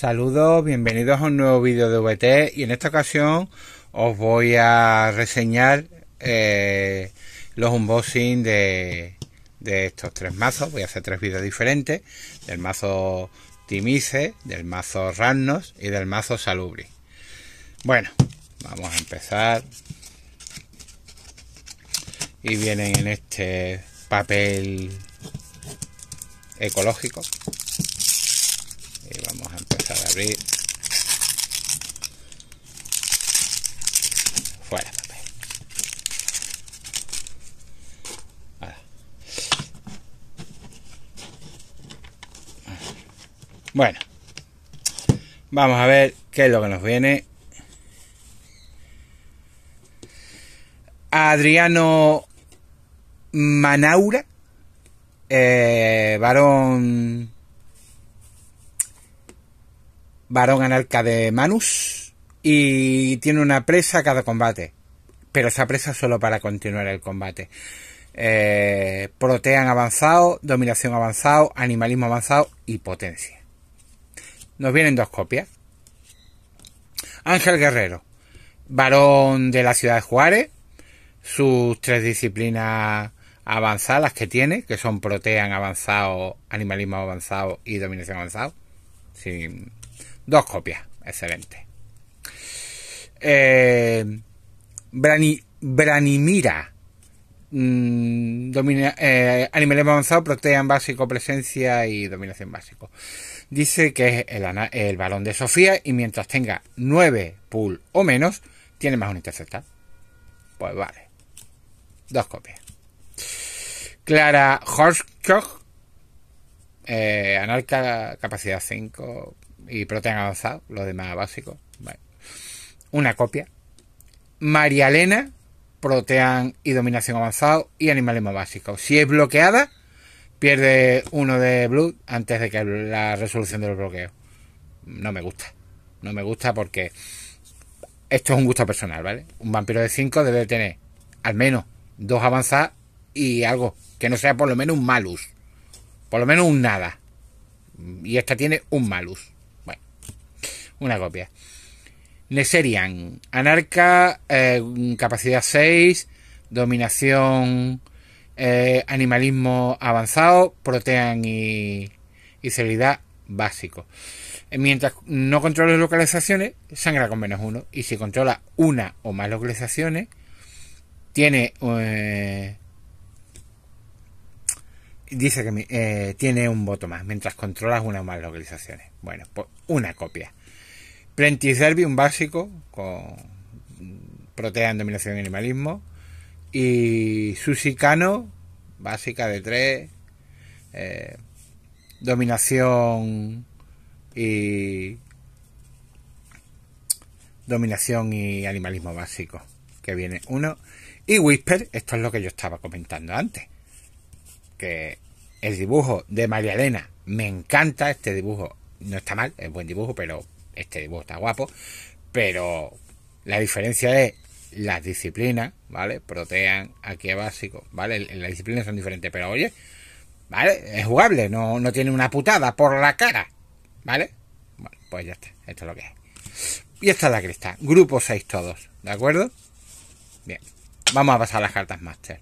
Saludos, bienvenidos a un nuevo vídeo de VT y en esta ocasión os voy a reseñar eh, los unboxing de, estos tres mazos. Voy a hacer tres vídeos diferentes, del mazo Timice, del mazo Rannos y del mazo Salubri. Bueno, vamos a empezar. Y vienen en este papel ecológico vamos a empezar a abrir fuera papel bueno vamos a ver qué es lo que nos viene Adriano Manaura eh, varón varón anarca de Manus y tiene una presa cada combate, pero esa presa solo para continuar el combate. Eh, protean avanzado, dominación avanzado, animalismo avanzado y potencia. Nos vienen dos copias. Ángel Guerrero, varón de la ciudad de Juárez, sus tres disciplinas avanzadas que tiene, que son protean avanzado, animalismo avanzado y dominación avanzado. Sin, Dos copias. Excelente. Eh, Brani, Branimira. Mm, domina, eh, animal avanzado, protean básico, presencia y dominación básico. Dice que es el, balón de Sofía y mientras tenga 9 pool o menos, tiene más un interceptar. Pues vale. Dos copias. Clara Horskog, eh, anarca capacidad 5, y Protean avanzado, lo demás básico. Una copia. María Elena, Protean y Dominación avanzado y Animalismo básico. Si es bloqueada, pierde uno de Blood antes de que la resolución De los bloqueo. No me gusta. No me gusta porque esto es un gusto personal, ¿vale? Un vampiro de 5 debe tener al menos dos avanzadas y algo que no sea por lo menos un malus. Por lo menos un nada. Y esta tiene un malus. Una copia. serían anarca, eh, capacidad 6, dominación, eh, animalismo avanzado, protean y, y básico. Eh, mientras no controles localizaciones, sangra con menos uno. Y si controla una o más localizaciones, tiene. dice que tiene un voto más. Mientras controlas una o más localizaciones. Bueno, pues una copia un básico, con protean dominación y animalismo. Y Susicano, básica de 3. Eh, dominación y. Dominación y animalismo básico. Que viene uno. Y Whisper, esto es lo que yo estaba comentando antes. Que el dibujo de María Elena me encanta. Este dibujo no está mal, es buen dibujo, pero este dibujo está guapo, pero la diferencia es las disciplinas, ¿vale? Protean, aquí básico, ¿vale? Las disciplinas son diferentes, pero oye, ¿vale? Es jugable, no, no tiene una putada por la cara, ¿vale? pues ya está, esto es lo que es. Y esta es la cristal, grupo 6 todos, ¿de acuerdo? Bien, vamos a pasar a las cartas Master.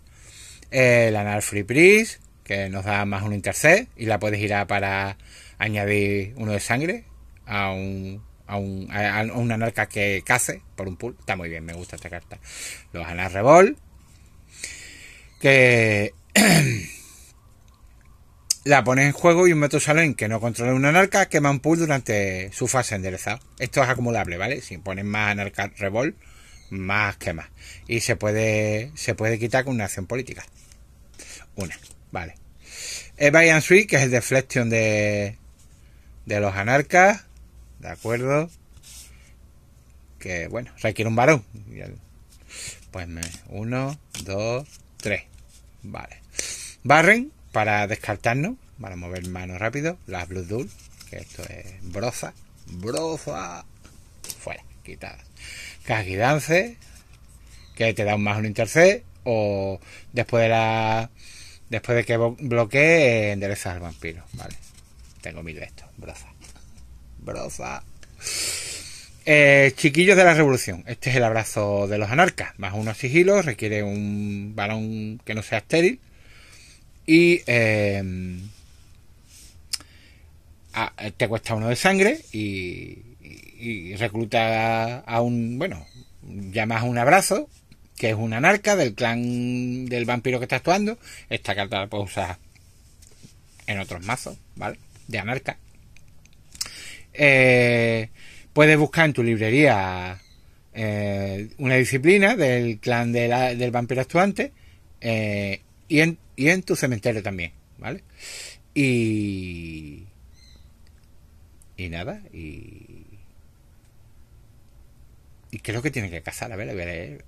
El Anal Free Priest, que nos da más un intercept y la puedes girar para añadir uno de sangre a un, a un, anarca que case por un pool. Está muy bien, me gusta esta carta. Los Revol Que la pones en juego y un metro que no controla un anarca quema un pool durante su fase enderezada. Esto es acumulable, ¿vale? Si pones más anarca Revol más quema. Y se puede, se puede quitar con una acción política. Una, vale. Evayan eh, Sweet, que es el deflection de, de los anarcas. ¿de acuerdo? Que bueno, requiere un varón. Pues me, uno, dos, tres. Vale. Barren para descartarnos. Para mover manos rápido. Las Blue Duel, que esto es broza. Broza. Fuera, quitadas. dance. que te da un más un intercede O después de la. Después de que bloquee, enderezas al vampiro. Vale. Tengo mil de estos. Broza broza. Eh, chiquillos de la revolución. Este es el abrazo de los anarcas. Más unos sigilos, requiere un balón que no sea estéril. Y em, te cuesta uno de sangre y, y, recluta a, un, bueno, llamas a un abrazo, que es un anarca del clan del vampiro que está actuando. Esta carta la puedes usar en otros mazos, ¿vale? De anarca eh, puedes buscar en tu librería eh, una disciplina del clan del vampiro actuante eh, y, en, tu cementerio también, ¿vale? Y... Y nada, y... Y creo que tiene que cazar a ver, a ver.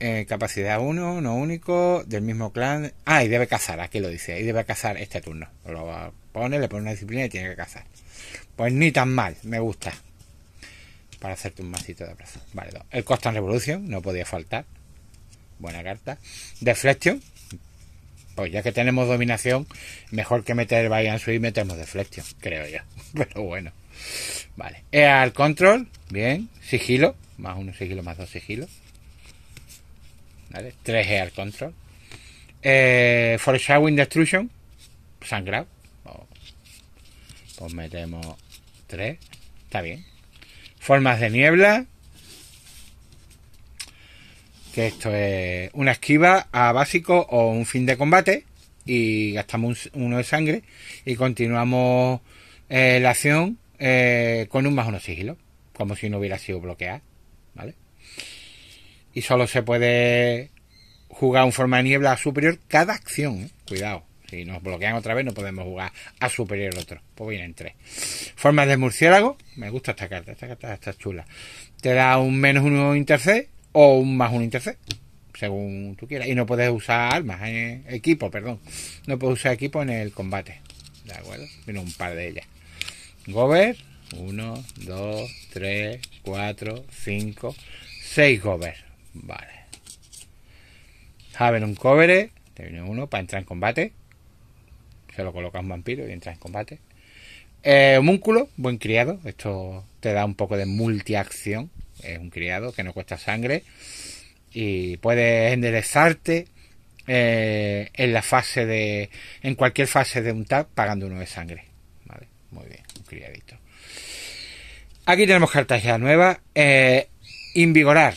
Eh, capacidad 1, no único, del mismo clan. Ah, y debe cazar, aquí lo dice. Y debe cazar este turno. Lo pone, le pone una disciplina y tiene que cazar. Pues ni tan mal, me gusta. Para hacerte un macito de abrazo. Vale, dos. El Constant Revolution, no podía faltar. Buena carta. Deflection. Pues ya que tenemos dominación, mejor que meter el Bayern y metemos Deflection, creo yo. Pero bueno. Vale. Al Control, bien. Sigilo, más uno sigilo, más dos sigilo. ¿Vale? 3 e al Control. Eh, Foreshadowing Destruction, sangrado pues metemos 3. Está bien. Formas de niebla. Que esto es una esquiva a básico o un fin de combate. Y gastamos uno de sangre. Y continuamos eh, la acción eh, con un más uno sigilo. Como si no hubiera sido bloqueada. ¿Vale? Y solo se puede jugar un forma de niebla superior cada acción. ¿eh? Cuidado. Si nos bloquean otra vez, no podemos jugar a superior otro. Pues vienen tres. Formas de murciélago. Me gusta esta carta. Esta carta está chula. Te da un menos uno interced o un más uno interce Según tú quieras. Y no puedes usar armas. equipo, perdón. No puedes usar equipo en el combate. De acuerdo. Viene un par de ellas. Gober. Uno, dos, tres, cuatro, cinco Seis gober. Vale. Haber un cover. Te viene uno para entrar en combate se lo coloca un vampiro y entra en combate. Eh, homúnculo, buen criado, esto te da un poco de multiacción, es un criado que no cuesta sangre y puedes enderezarte eh, en la fase de en cualquier fase de un tap pagando uno de sangre, Muy bien, un criadito. Aquí tenemos cartas ya nuevas. Eh, invigorar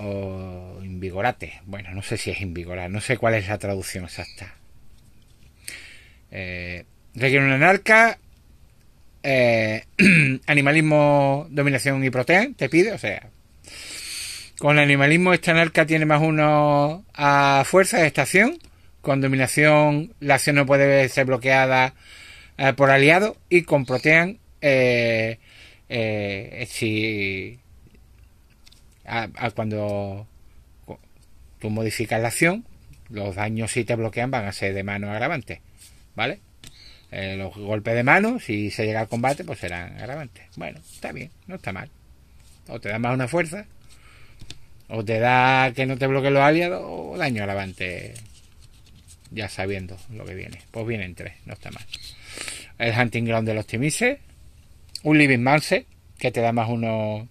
o invigorate. Bueno, no sé si es invigorar, no sé cuál es la traducción exacta requiere una anarca, animalismo, dominación y protean, te pide, o sea. Con animalismo esta narca tiene más uno a fuerza de estación. Con dominación la acción no puede ser bloqueada eh, por aliado. Y con protean, eh, eh, si... cuando tú modificas la acción, los daños si te bloquean van a ser de mano agravante. ¿vale? Eh, los golpes de mano, si se llega al combate, pues serán agravantes. Bueno, está bien, no está mal. O te da más una fuerza, o te da que no te bloqueen los aliados, o daño agravante Ya sabiendo lo que viene. Pues vienen tres, no está mal. El Hunting Ground de los Timises. Un Living Manse, que te da más uno.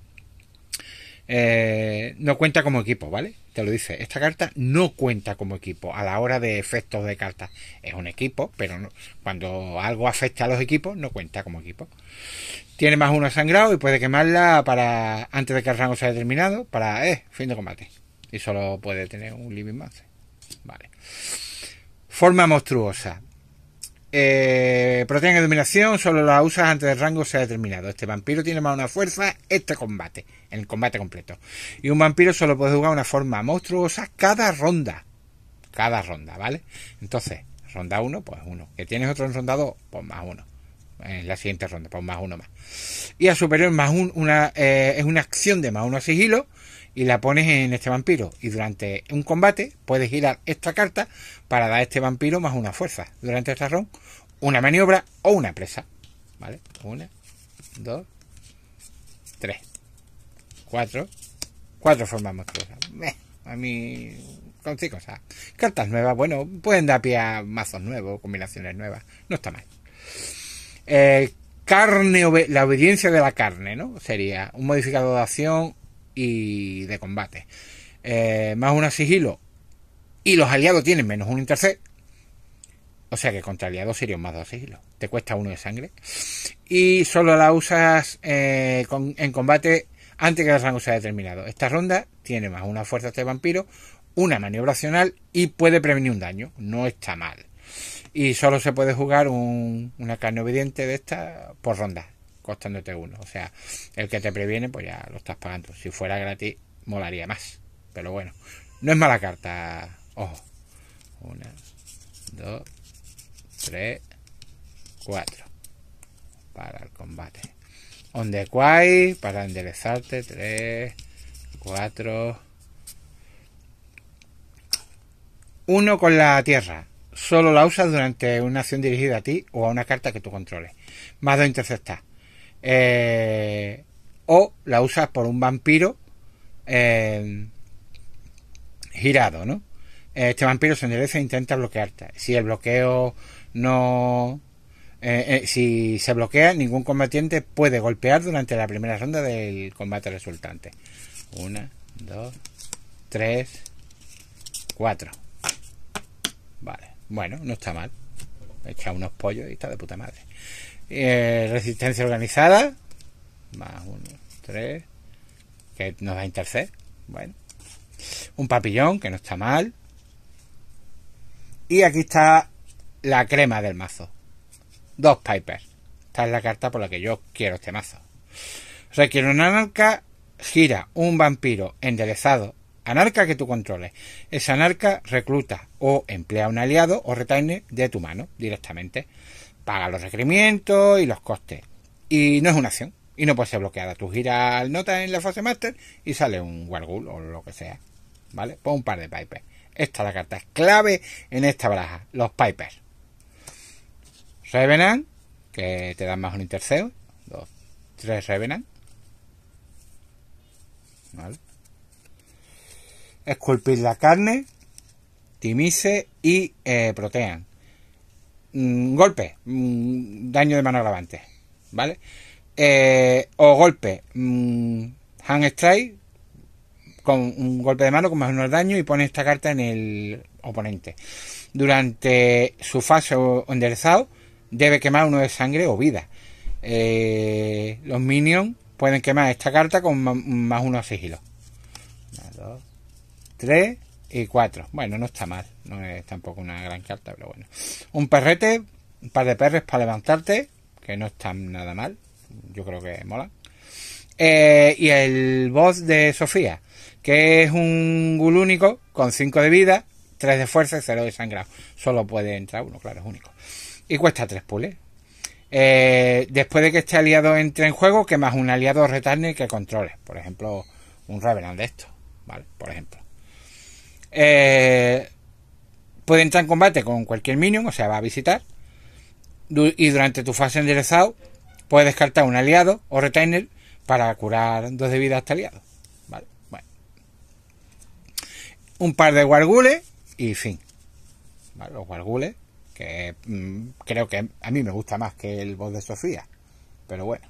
Eh, no cuenta como equipo, ¿vale? te lo dice, esta carta no cuenta como equipo a la hora de efectos de cartas. Es un equipo, pero no, cuando algo afecta a los equipos, no cuenta como equipo. Tiene más uno sangrado y puede quemarla para antes de que el rango sea determinado para eh, fin de combate. Y solo puede tener un living más. Vale. Forma monstruosa. Eh, proteína de dominación solo la usas antes del rango sea determinado. Este vampiro tiene más una fuerza este combate, en el combate completo. Y un vampiro solo puede jugar una forma monstruosa cada ronda. Cada ronda, ¿vale? Entonces, ronda 1, pues uno Que tienes otro en ronda 2, pues más uno En la siguiente ronda, pues más uno más. Y a superior más una, eh, es una acción de más 1 sigilo y la pones en este vampiro. Y durante un combate puedes girar esta carta para dar a este vampiro más una fuerza. Durante el ronda, una maniobra o una presa. ¿Vale? Una, dos, tres, cuatro. Cuatro formas monstruosas. a mí, con cinco, cartas nuevas, bueno, pueden dar pie a mazos nuevos, combinaciones nuevas. No está mal. Eh, carne, la obediencia de la carne, ¿no? Sería un modificador de acción y de combate. Eh, más una sigilo. Y los aliados tienen menos un intercept. O sea que contra aliados serían más dos sigilos. Te cuesta uno de sangre. Y solo la usas eh, en combate antes que el rango sea determinado. Esta ronda tiene más una fuerza de vampiro, una maniobracional y puede prevenir un daño. No está mal. Y solo se puede jugar un, una carne obediente de esta por ronda costándote uno. O sea, el que te previene, pues ya lo estás pagando. Si fuera gratis, molaría más. Pero bueno, no es mala carta. Ojo. Una, dos, tres, cuatro. Para el combate. On the para enderezarte. Tres, cuatro. Uno con la tierra. Solo la usas durante una acción dirigida a ti o a una carta que tú controles. Más dos interceptar. Eh, o la usas por un vampiro eh, girado, ¿no? Este vampiro se endereza e intenta bloquearte. Si el bloqueo no... Eh, si se bloquea, ningún combatiente puede golpear durante la primera ronda del combate resultante. Una, dos, tres, cuatro. Vale. Bueno, no está mal. Echa unos pollos y está de puta madre. Eh, resistencia organizada. Más uno, tres. Que nos da interced. Bueno. Un papillón, que no está mal. Y aquí está la crema del mazo. Dos Pipers. Esta es la carta por la que yo quiero este mazo. Requiere un anarca, gira un vampiro enderezado, anarca que tú controles. Esa anarca recluta o emplea un aliado o retaine de tu mano directamente paga los requerimientos y los costes. Y no es una acción. Y no puede ser bloqueada. Tú giras el nota en la fase master y sale un Wargul o lo que sea. ¿Vale? Pon un par de pipers. Esta es la carta es clave en esta baraja. Los pipers. Revenant, que te dan más un interceo. Dos, tres Revenant. ¿Vale? Esculpir la carne, Timice y eh, protean. Mm, golpe, mm, daño de mano agravante, ¿vale? Eh, o golpe, mm, hand strike, con un golpe de mano con más uno de daño y pone esta carta en el oponente. Durante su fase o enderezado, debe quemar uno de sangre o vida. Eh, los minions pueden quemar esta carta con más uno a sigilo. Una, dos, tres y 4. Bueno, no está mal. No es tampoco una gran carta, pero bueno. Un perrete, un par de perres para levantarte, que no está nada mal. Yo creo que mola. Eh, y el boss de Sofía, que es un gul único con 5 de vida, 3 de fuerza y 0 de sangrado. Solo puede entrar uno, claro, es único. Y cuesta 3 pules. Eh, después de que este aliado entre en juego, que más un aliado retarne que controle. Por ejemplo, un Revenant de estos, ¿vale? Por ejemplo. Eh, puede entrar en combate con cualquier minion, o sea, va a visitar. Y durante tu fase enderezado, puedes descartar un aliado o retainer para curar dos de vida este aliado. Vale, bueno. Un par de wargules y fin. los wargules, que mm, creo que a mí me gusta más que el voz de Sofía. Pero bueno.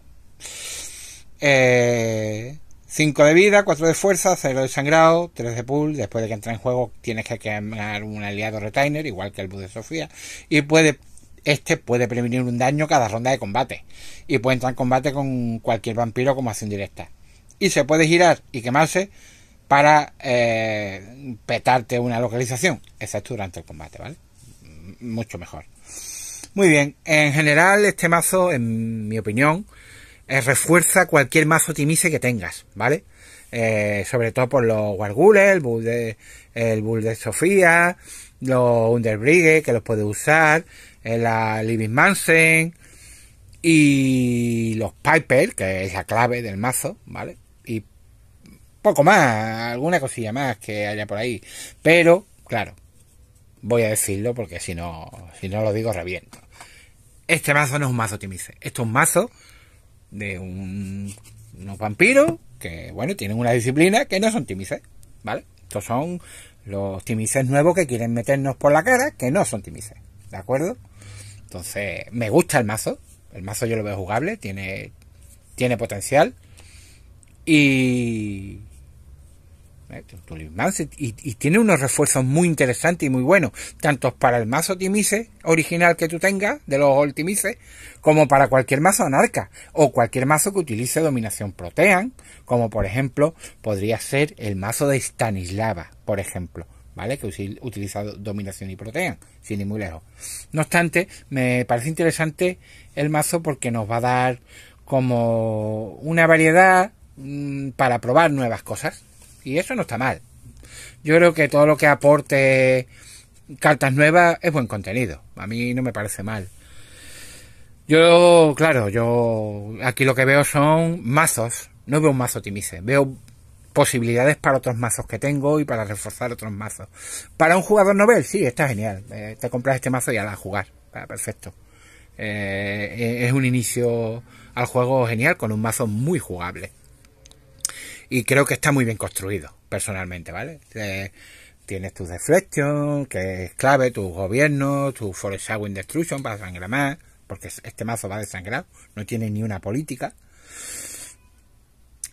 Eh, 5 de vida, 4 de fuerza, 0 de sangrado, 3 de pool. Después de que entra en juego tienes que quemar un aliado retainer, igual que el Bud de Sofía. Y puede, este puede prevenir un daño cada ronda de combate. Y puede entrar en combate con cualquier vampiro como acción directa. Y se puede girar y quemarse para eh, petarte una localización, excepto durante el combate, ¿vale? Mucho mejor. Muy bien, en general este mazo, en mi opinión, eh, refuerza cualquier mazo timice que tengas, ¿vale? Eh, sobre todo por los Wargules, el Bull de, el Sofía, los Underbrigge, que los puedes usar, eh, la Living Mansen y los Piper, que es la clave del mazo, ¿vale? Y poco más, alguna cosilla más que haya por ahí. Pero, claro, voy a decirlo porque si no, si no lo digo reviento. Este mazo no es un mazo timice, esto es un mazo de un, unos vampiros que, bueno, tienen una disciplina que no son timises, ¿vale? Estos son los timises nuevos que quieren meternos por la cara, que no son timises, ¿de acuerdo? Entonces, me gusta el mazo, el mazo yo lo veo jugable, tiene, tiene potencial y y, y, tiene unos refuerzos muy interesantes y muy buenos, tanto para el mazo Timice original que tú tengas, de los Ultimices, como para cualquier mazo anarca, o cualquier mazo que utilice dominación protean, como por ejemplo podría ser el mazo de Stanislava, por ejemplo. ¿Vale? Que utiliza dominación y protean, sin ir muy lejos. No obstante, me parece interesante el mazo porque nos va a dar como una variedad mm, para probar nuevas cosas, y eso no está mal. Yo creo que todo lo que aporte cartas nuevas es buen contenido. A mí no me parece mal. Yo, claro, yo aquí lo que veo son mazos. No veo un mazo Timice. Veo posibilidades para otros mazos que tengo y para reforzar otros mazos. Para un jugador novel, sí, está genial. Eh, te compras este mazo y ala a jugar. Ah, perfecto. Eh, eh, es un inicio al juego genial con un mazo muy jugable y creo que está muy bien construido, personalmente, ¿vale? Eh, tienes tus deflection, que es clave, tus gobiernos, tu foreshadowing destruction para sangrar más, porque este mazo va desangrado, no tiene ni una política.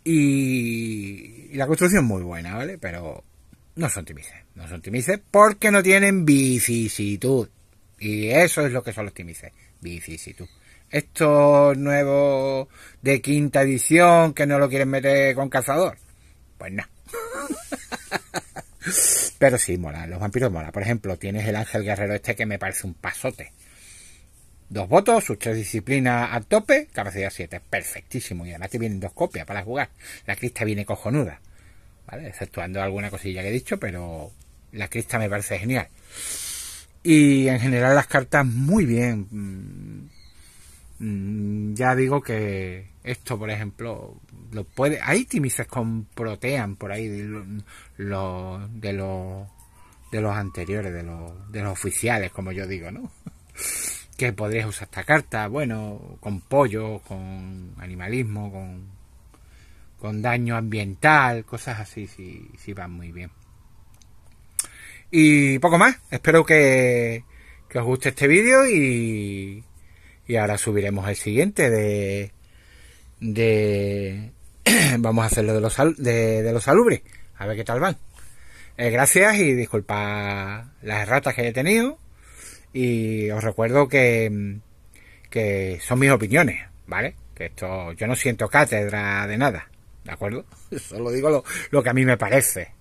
Y, la construcción muy buena, ¿vale? Pero no son timices, no son timices porque no tienen vicisitud. Y eso es lo que son los timices, vicisitud. Esto nuevo de quinta edición que no lo quieren meter con cazador. Pues no. Pero sí, mola, los vampiros mola. Por ejemplo, tienes el ángel guerrero este que me parece un pasote. Dos votos, sus tres disciplinas a tope, capacidad 7, perfectísimo. Y además te vienen dos copias para jugar. La crista viene cojonuda, ¿vale? Exceptuando alguna cosilla que he dicho, pero la crista me parece genial. Y en general las cartas muy bien mm, Mm, ya digo que esto, por ejemplo, lo puede, hay tímices con protean por ahí de, de los de los anteriores, de los, de los oficiales, como yo digo, ¿no? Que podrías usar esta carta, bueno, con pollo, con animalismo, con, daño ambiental, cosas así, si, si van muy bien. Y poco más, espero que os guste este vídeo y, y ahora subiremos el siguiente de vamos a hacerlo de los de, los salubres a ver qué tal van eh, gracias y disculpa las ratas que he tenido y os recuerdo que que son mis opiniones vale que esto yo no siento cátedra de nada ¿De acuerdo? Solo digo lo, que a mí me parece.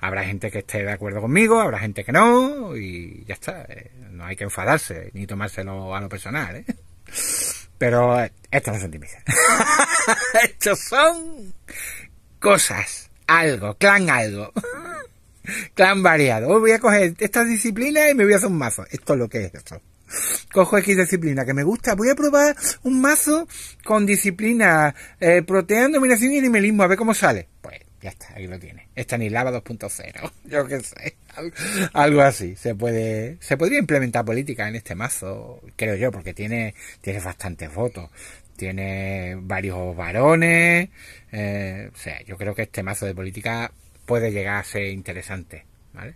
Habrá gente que esté de acuerdo conmigo, habrá gente que no, y ya está. Eh. no hay que enfadarse ni tomárselo a lo personal. ¿eh? Pero eh, esto no son Estos son cosas, algo, clan algo. clan variado. voy a coger estas disciplinas y me voy a hacer un mazo. Esto es lo que es esto cojo X disciplina que me gusta, voy a probar un mazo con disciplina eh, protean, dominación y animalismo, a ver cómo sale. Pues ya está, ahí lo tiene. lava 2.0, yo qué sé, algo así. Se puede, se podría implementar política en este mazo, creo yo, porque tiene, tiene bastantes votos. Tiene varios varones, eh, o sea, yo creo que este mazo de política puede llegar a ser interesante, ¿vale?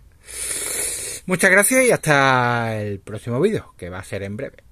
Muchas gracias y hasta el próximo vídeo, que va a ser en breve.